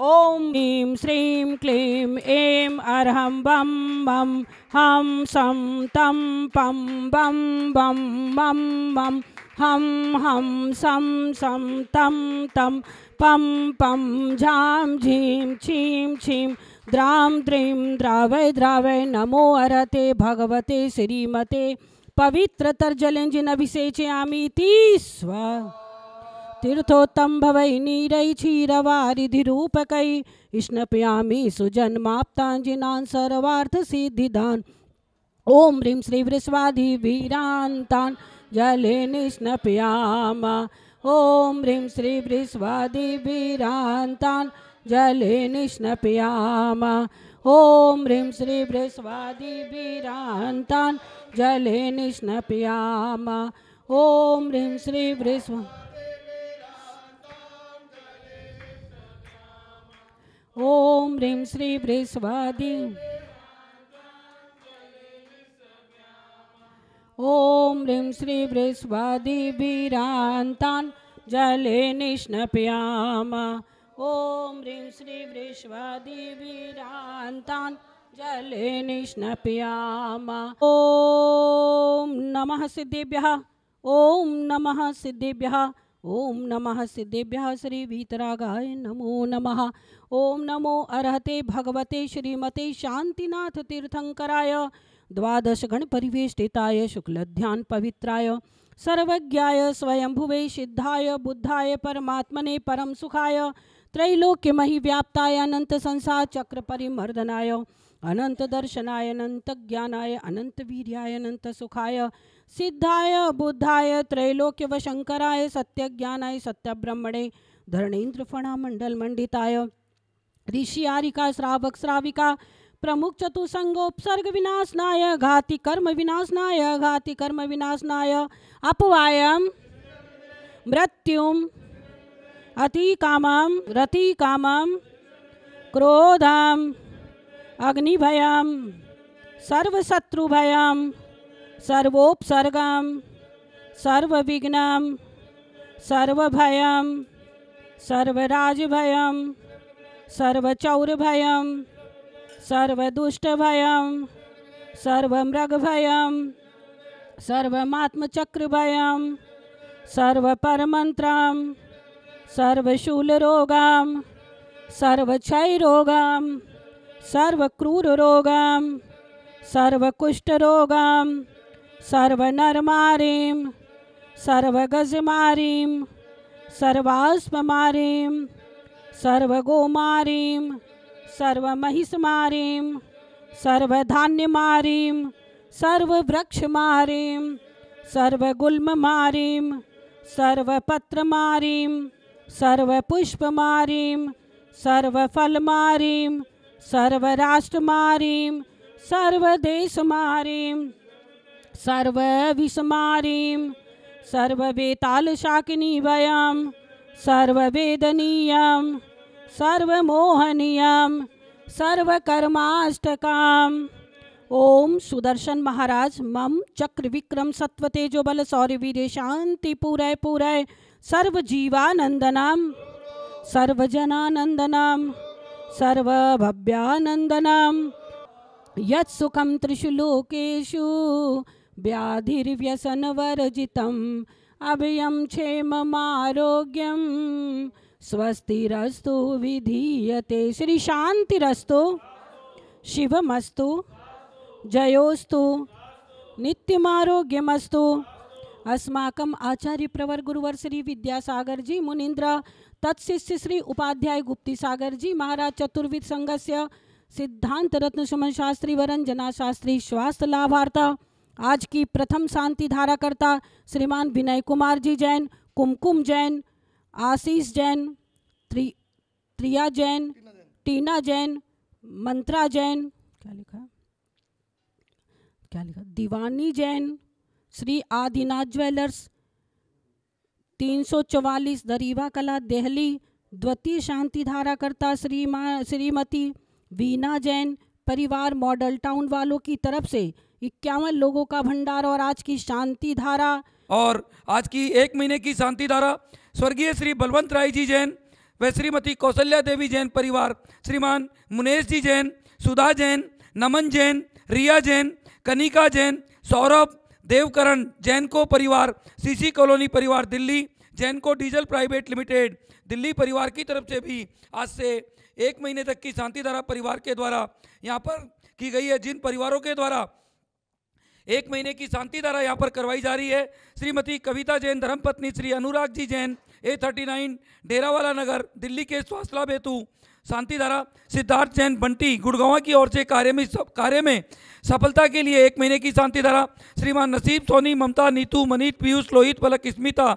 ओम नीम श्रीम क्लीम एम अरहम बम बम हम सम तम पम बम बम बम बम हम हम सम सम तम तम पम पम झाम झीम छीम छीम द्राम द्रीम द्रावय द्रावय नमो अरते भगवते श्रीमते पवित्र पवित्रतर्जलञ्जिनभिषेचयामीति स्व तीर्थोत्तम भवै नीरै क्षीरवारिधिरूपकै इष्णपयामि सुजन्माप्ताञ्जिनान् सिद्धिदान ओम ह्रीं वीरांता जले निष्णपयाम ॐ ह्रीं श्रीवृष्वादिवीरान्तान् जले निष्णपयाम ओम ह्रीं श्रीवृष्वादिवीरान्तान् जले निष्णपयाम ॐ ह्रीं वृष्वा ॐ ह्रीं श्री बृहस्वादी ॐ ह्रीं श्री बृहस्वादिभिरान्तान् जले निष्णपयाम ॐ ह्रीं श्री बृहस्वादिभिरान्तान् जले निष्णपयाम ॐ नमः सिद्धिभ्यः ॐ नमः सिद्धिभ्यः ॐ नमः सिद्धिभ्यः श्रीभीतरागाय नमो नमः ओम नमो अरहते भगवते श्रीमते शांतिनाथ तीर्थंकराय द्वादश गण परिवेष्टिताय शुक्ल ध्यान पवित्राय सर्वज्ञाय स्वयंभुवे सिद्धाय बुद्धाय परमात्मने परम सुखाय मही व्याप्ताय अनंत संसार चक्र परिमर्दनाय अनंत दर्शनाय अनंत ज्ञानाय अनंत वीर्याय अनंत सुखाय सिद्धाय बुद्धाय त्रैलोक्य व शंकराय सत्य ज्ञानाय सत्य ब्रह्मणे धरणेन्द्र फणा मंडल मंडिताय ऋषि आरिका श्रावक श्राविका प्रमुख चतुसंगोपसर्ग विनाशनाय घाति कर्म विनाशनाय घाति कर्म विनाशनाय अपवायम मृत्युम रति काम क्रोधम अग्निभयम सर्वशत्रुभयम सर्वोपसर्गम सर्वविघ्नम सर्वभयम सर्वराजभयम सर्वचौर सर्वदुष्ट सर्वमृग सर्वमात्मचक्र सर्वचौर्भयं सर्वदुष्टभयं रोगा सर्वमात्मचक्रभयं रोगा सर्वशूलरोगां रोगा सर्वक्रूररोगां सर्वकुष्ठरोगां सर्वनर्मारीं सर्वगजमारीं सर्वास्ममारीं सर्वगोमारीम सर्वमहिषमारीम सर्वधान्यमारीम सर्ववृक्षमारीम सर्वगुल्ममारीम सर्वपत्रमारीम सर्वपुष्पमारीम सर्वफलमारीम सर्वराष्ट्रमारीम सर्वदेशमारीम सर्वविषमारीम सर्ववेतालशाकिनी वयम् सर्ववेदनीयां सर्वमोहनीयां सर्वकर्माष्टकाम ओम सुदर्शन महाराज मम चक्र विक्रम सत्वतेजो बल सौर्य वीर शांति पूरय पूरय जीवानंदनाम सर्वजनानंदनाम सर्वभव्यानंदनाम यत्सुखम त्रिषु लोकेशु व्याधिर्व्यसन वर्जितम क्षेम आरोग्यम स्वस्तिरस्तु विधीयते श्री शांतिरस्तु शिवमस्तु जयोस्तु नित्यमारोग्यमस्तु अस्माकम आचार्य प्रवर गुरुवर श्री विद्यासागर जी मुनीन्द्र तत्शिष्य श्री उपाध्याय गुप्ति सागर जी महाराज चतुर्विद संघ सिद्धांत रत्न सुमन शास्त्री वरंजना शास्त्री स्वास्थ्य लाभार्ता आज की प्रथम शांति धाराकर्ता श्रीमान विनय कुमार जी जैन कुमकुम जैन आशीष जैन त्रिया जैन टीना जैन मंत्रा जैन क्या लिखा क्या लिखा दीवानी जैन श्री आदिनाथ ज्वेलर्स 344 दरीवा कला दिल्ली द्वितीय शांति धाराकर्ता श्रीमा श्रीमती वीना जैन परिवार मॉडल टाउन वालों की तरफ से इक्यावन लोगों का भंडार और आज की शांति धारा और आज की एक महीने की शांति धारा स्वर्गीय श्री बलवंत राय जी जैन व श्रीमती कौशल्या देवी जैन परिवार श्रीमान मुनेश जी जैन सुधा जैन नमन जैन रिया जैन कनिका जैन सौरभ देवकरण जैनको परिवार सीसी कॉलोनी परिवार Delhi Jainco diesel private limited Delhi परिवार की तरफ से भी आज से एक महीने तक की शांति धारा परिवार के द्वारा यहाँ पर की गई है जिन परिवारों के द्वारा एक महीने की शांति धारा यहाँ पर करवाई जा रही है श्रीमती कविता जैन धर्मपत्नी Shri Anurag ji Jain A thirty nine Derawala Nagar Delhi के स्वास्थ्य हेतु शांति धारा सिद्धार्थ जैन बंटी गुड़गांव की ओर से कार्य में कार्य में सफलता के लिए एक महीने की शांति धारा श्रीमान नसीब सोनी ममता नीतू मनीत पीयूष लोहित पलक स्मिता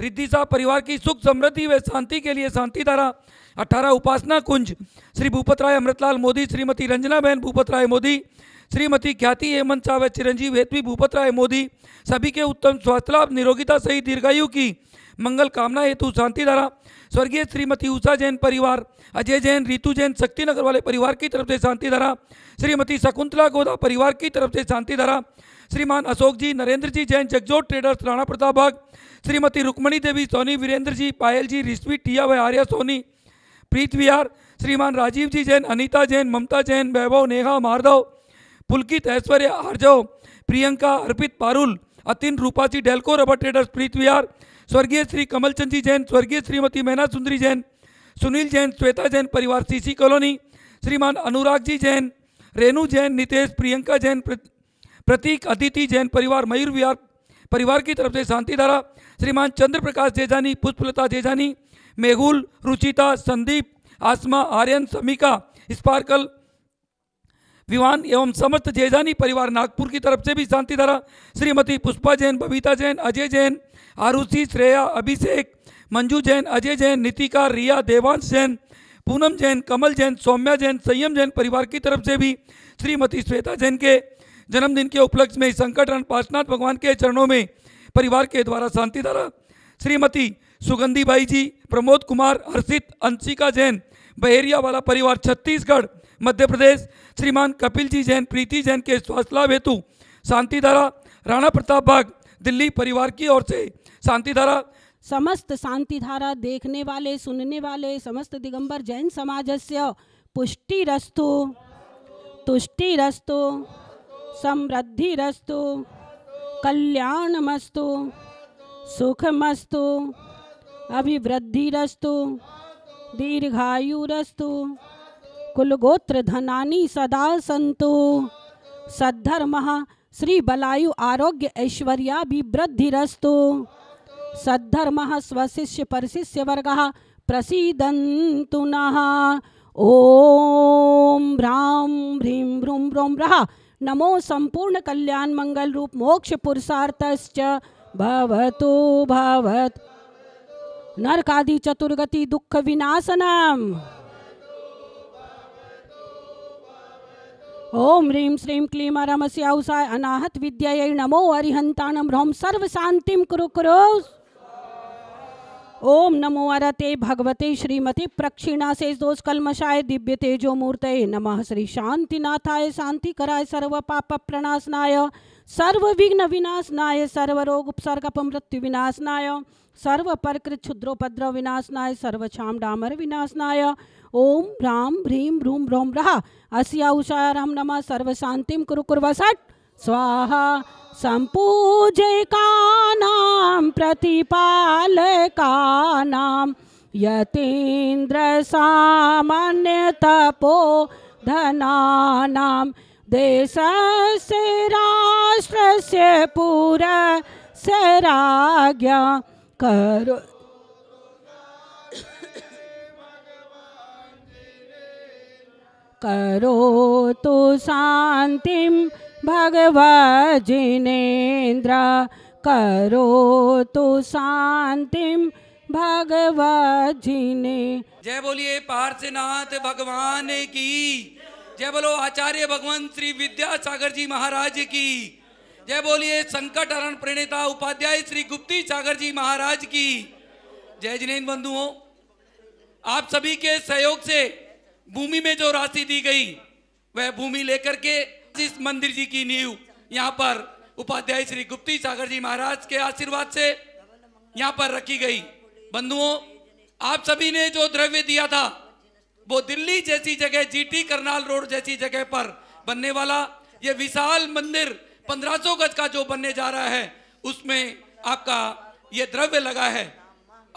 रिद्धि साहब परिवार की सुख समृद्धि व शांति के लिए शांति धारा अठारह उपासना कुंज श्री भूपत राय अमृतलाल मोदी श्रीमती रंजना बहन भूपत राय मोदी श्रीमती ख्याति हेमंत सावत चिरंजीव हेतवी भूपत राय मोदी सभी के उत्तम स्वास्थ्य लाभ निरोगिता सहित दीर्घायु की मंगल कामना हेतु शांति धारा स्वर्गीय श्रीमती उषा जैन परिवार अजय जैन रितु जैन शक्ति नगर वाले परिवार की तरफ से शांति धारा श्रीमती शकुंतला गोदा परिवार की तरफ से शांति धारा श्रीमान अशोक जी नरेंद्र जी जैन जगजोत ट्रेडर्स राणा प्रताप बाग श्रीमती रुक्मणी देवी सोनी वीरेंद्र जी पायल जी रिश्वी टिया व Arya Soni Preet Vihar Shriman Rajiv ji Jain Anita Jain Mamta Jain Vaibhav Neha Mardhav Pulkit Aishwarya Arjav Priyanka Arpit Parul Atin Rupasi Delco rubber traders Preet Vihar स्वर्गीय श्री कमलचंद जी जैन स्वर्गीय श्रीमती मैना सुंदरी जैन सुनील जैन श्वेता जैन परिवार सीसी कॉलोनी श्रीमान अनुराग जी जैन रेणु जैन नितेश प्रियंका जैन प्रतीक अदिति जैन परिवार मयूर विहार परिवार की तरफ से शांति धारा श्रीमान चंद्र प्रकाश जेजानी पुष्पलता जेजानी मेहुल रुचिता संदीप आसमा आर्यन समीका स्पार्कल विवान एवं समस्त जेजानी परिवार नागपुर की तरफ से भी शांति धारा श्रीमती पुष्पा जैन बबीता जैन अजय जैन आरुषि श्रेया अभिषेक मंजू जैन अजय जैन नितिका रिया देवांश जैन पूनम जैन कमल जैन सौम्या जैन संयम जैन परिवार की तरफ से भी श्रीमती श्वेता जैन के जन्मदिन के उपलक्ष्य में संकट रन पार्शनाथ भगवान के चरणों में परिवार के द्वारा शांति धारा श्रीमती सुगंधी बाई जी प्रमोद कुमार हर्षित अंशिका जैन बहेरिया वाला परिवार छत्तीसगढ़ मध्य प्रदेश श्रीमान कपिल जी जैन प्रीति जैन के स्वास्थ्य लाभ हेतु शांति धारा राणा प्रताप बाग दिल्ली परिवार की ओर से शांति धारा समस्त शांति धारा देखने वाले सुनने वाले समस्त दिगंबर जैन समाज से पुष्टि रस्तु रस्तु रस्तु तुष्टि समृद्धि कल्याण मस्तु सुख मस्तु अभिवृद्धि रस्तु दीर्घायु रस्तु कुलगोत्र धनानी सदा संतु सद्धर्म श्री बलायु आरोग्य ऐश्वर्या बिवृद्धिस्तु सद्धर्म स्वशिष्य परशिष्य वर्ग प्रसिदंतु नः ओम भ्राम ह्रीं भ्रूं भ्रों रहा नमो संपूर्ण कल्याण मंगल रूप मोक्ष पुरुषार्थश्च भवतु भवत नरकादि चतुर्गति दुख विनाशनम ओम ह्रीं श्रीं क्लीं आरामस्यावसाय अनाहत विद्यायै नमो अरिहंताणं ह्रौं सर्वशान्तिं कुरु कुरु ओम नमो अरते भगवते श्रीमते प्रक्षिणा से दोष कलमशाय दिव्य तेजो मूर्त नम श्री शांतिनाथाय शांति कराय सर्व पाप प्रणाशनाय सर्व विघ्न विनाशनाय सर्व रोग उपसर्ग मृत्यु विनाशनाय सर्व प्रकृत क्षुद्रोपद्रव विनाशनाय सर्व छाम डामर विनाशनाय ओम भ्राम भ्रीम भ्रूम भ्रोम रहा अस्या उषारम नम सर्वशांतिम कुरु कुर्वसट स्वाहा सम्पूजकानां प्रतिपालकानां यतीन्द्रसामान्यतपो धनानां देशस्य राष्ट्रस्य पुरस्य राज्ञा करो करो करोतु तो करो भगवजिनेन्द्र करोतु तो शान्तिं भगवजिने जय बोलिए पार्श्वनाथ भगवान की जय बोलो आचार्य भगवान श्री विद्यासागर जी महाराज की जय बोलिए संकट हरण प्रणेता उपाध्याय श्री गुप्ती सागर जी महाराज की जय जिनेन्द्र बंधुओं आप सभी के सहयोग से भूमि में जो राशि दी गई वह भूमि लेकर के जिस मंदिर जी की नींव यहाँ पर उपाध्याय श्री गुप्ती सागर जी महाराज के आशीर्वाद से यहाँ पर रखी गई बंधुओं आप सभी ने जो द्रव्य दिया था वो दिल्ली जैसी जगह जीटी करनाल रोड जैसी जगह पर बनने वाला ये विशाल मंदिर 1500 गज का जो बनने जा रहा है उसमें आपका ये द्रव्य लगा है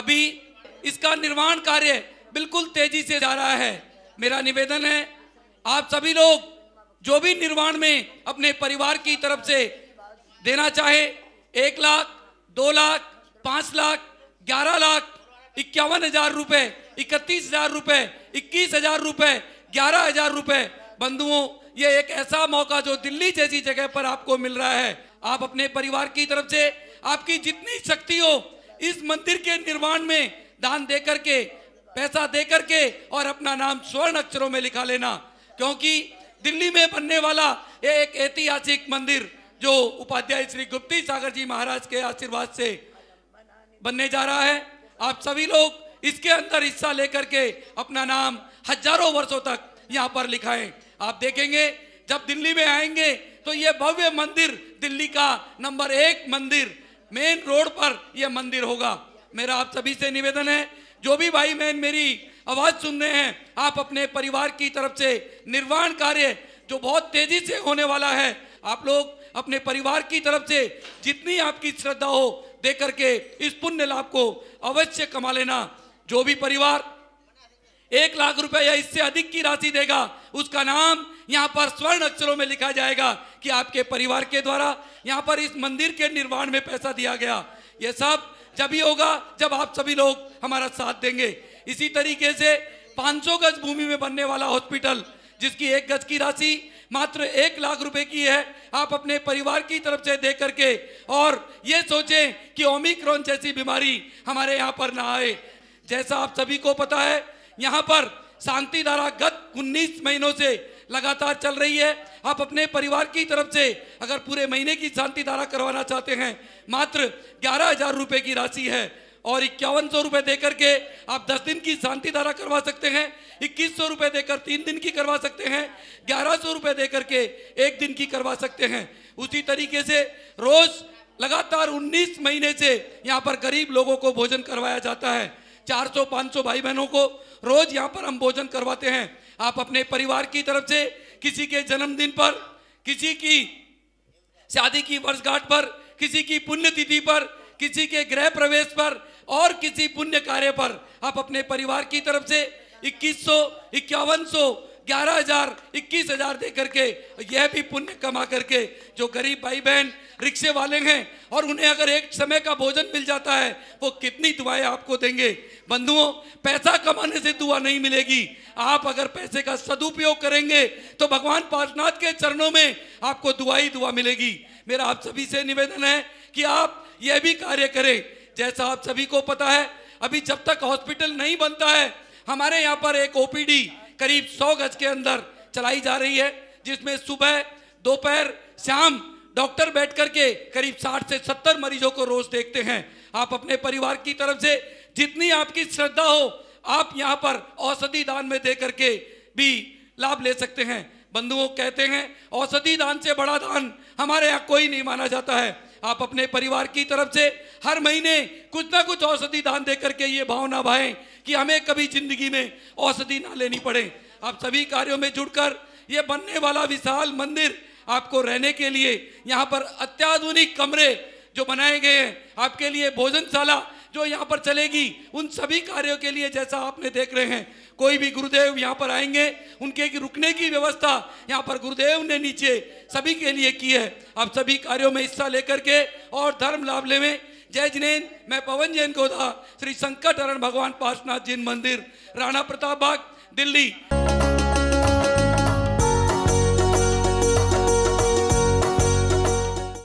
अभी इसका निर्माण कार्य बिल्कुल तेजी से जा रहा है मेरा निवेदन है आप सभी लोग जो भी निर्माण में अपने परिवार की तरफ से देना चाहे एक लाख दो लाख पांच लाख ग्यारह लाख इक्यावन हजार रुपए इकतीस हजार रुपए इक्कीस हजार रुपए ग्यारह हजार रुपये बंधुओं ये एक ऐसा मौका जो दिल्ली जैसी जगह पर आपको मिल रहा है आप अपने परिवार की तरफ से आपकी जितनी शक्ति हो इस मंदिर के निर्माण में दान दे करके पैसा दे करके और अपना नाम स्वर्ण अक्षरों में लिखा लेना क्योंकि दिल्ली में बनने वाला ये एक ऐतिहासिक मंदिर जो उपाध्याय श्री गुप्ती सागर जी महाराज के आशीर्वाद से बनने जा रहा है आप सभी लोग इसके अंदर हिस्सा लेकर के अपना नाम हजारों वर्षों तक यहाँ पर लिखाएं आप देखेंगे जब दिल्ली में आएंगे तो ये भव्य मंदिर दिल्ली का नंबर एक मंदिर मेन रोड पर यह मंदिर होगा मेरा आप सभी से निवेदन है जो भी भाई बहन मेरी आवाज़ सुन रहे हैं आप अपने परिवार की तरफ से निर्वाण कार्य जो बहुत तेज़ी से होने वाला है आप लोग अपने परिवार की तरफ से जितनी आपकी श्रद्धा हो दे करके इस पुण्य लाभ को अवश्य कमा लेना जो भी परिवार एक लाख रुपए या इससे अधिक की राशि देगा उसका नाम यहाँ पर स्वर्ण अक्षरों में लिखा जाएगा कि आपके परिवार के द्वारा यहाँ पर इस मंदिर के निर्माण में पैसा दिया गया यह सब जब ही होगा जब आप सभी लोग हमारा साथ देंगे इसी तरीके से 500 गज भूमि में बनने वाला हॉस्पिटल जिसकी एक गज की राशि मात्र एक लाख रुपए की है आप अपने परिवार की तरफ से दे करके और ये सोचें कि ओमिक्रॉन जैसी बीमारी हमारे यहाँ पर ना आए जैसा आप सभी को पता है यहाँ पर शांति धारा गत उन्नीस महीनों से लगातार चल रही है आप अपने परिवार की तरफ से अगर पूरे महीने की शांति धारा करवाना चाहते हैं मात्र ग्यारह हजार रुपये की राशि है और इक्यावन सौ रुपये दे करके आप दस दिन की शांति धारा करवा सकते हैं इक्कीस सौ रुपये देकर तीन दिन की करवा सकते हैं ग्यारह सौ रुपये दे करके एक दिन की करवा सकते हैं उसी तरीके से रोज़ लगातार 19 महीने से यहाँ पर गरीब लोगों को भोजन करवाया जाता है 400-500 भाई बहनों को रोज यहाँ पर हम भोजन करवाते हैं आप अपने परिवार की तरफ से किसी के जन्मदिन पर किसी की शादी की वर्षगांठ पर किसी की पुण्यतिथि पर किसी के गृह प्रवेश पर और किसी पुण्य कार्य पर आप अपने परिवार की तरफ से इक्कीस सौ इक्यावन सौ ग्यारह हजार इक्कीस हजार दे करके यह भी पुण्य कमा करके जो गरीब भाई बहन रिक्शे वाले हैं और उन्हें अगर एक समय का भोजन मिल जाता है वो कितनी दुआएं आपको देंगे बंधुओं पैसा कमाने से दुआ नहीं मिलेगी आप अगर पैसे का सदुपयोग करेंगे तो भगवान पार्शनाथ के चरणों में आपको दुआ ही दुआ मिलेगी मेरा आप सभी से निवेदन है कि आप यह भी कार्य करें जैसा आप सभी को पता है अभी जब तक हॉस्पिटल नहीं बनता है हमारे यहाँ पर एक ओपीडी करीब 100 गज के अंदर चलाई जा रही है जिसमें सुबह दोपहर शाम डॉक्टर बैठ करके करीब 60 से 70 मरीजों को रोज देखते हैं आप अपने परिवार की तरफ से जितनी आपकी श्रद्धा हो आप यहाँ पर औषधि दान में दे करके भी लाभ ले सकते हैं बंधुओं कहते हैं औषधि दान से बड़ा दान हमारे यहाँ कोई नहीं माना जाता है आप अपने परिवार की तरफ से हर महीने कुछ ना कुछ औषधि दान दे करके ये भावना भाएं कि हमें कभी जिंदगी में औषधि ना लेनी पड़े आप सभी कार्यों में जुड़कर ये बनने वाला विशाल मंदिर आपको रहने के लिए यहाँ पर अत्याधुनिक कमरे जो बनाए गए हैं आपके लिए भोजनशाला जो यहाँ पर चलेगी उन सभी कार्यों के लिए जैसा आपने देख रहे हैं कोई भी गुरुदेव यहाँ पर आएंगे उनके की रुकने की व्यवस्था यहाँ पर गुरुदेव ने नीचे सभी के लिए की है आप सभी कार्यों में हिस्सा लेकर के और धर्म लाभ लेवें जय जिनेन मैं पवन जैन को था श्री शंकर हरण भगवान पार्शनाथ जैन मंदिर राणा प्रताप बाग दिल्ली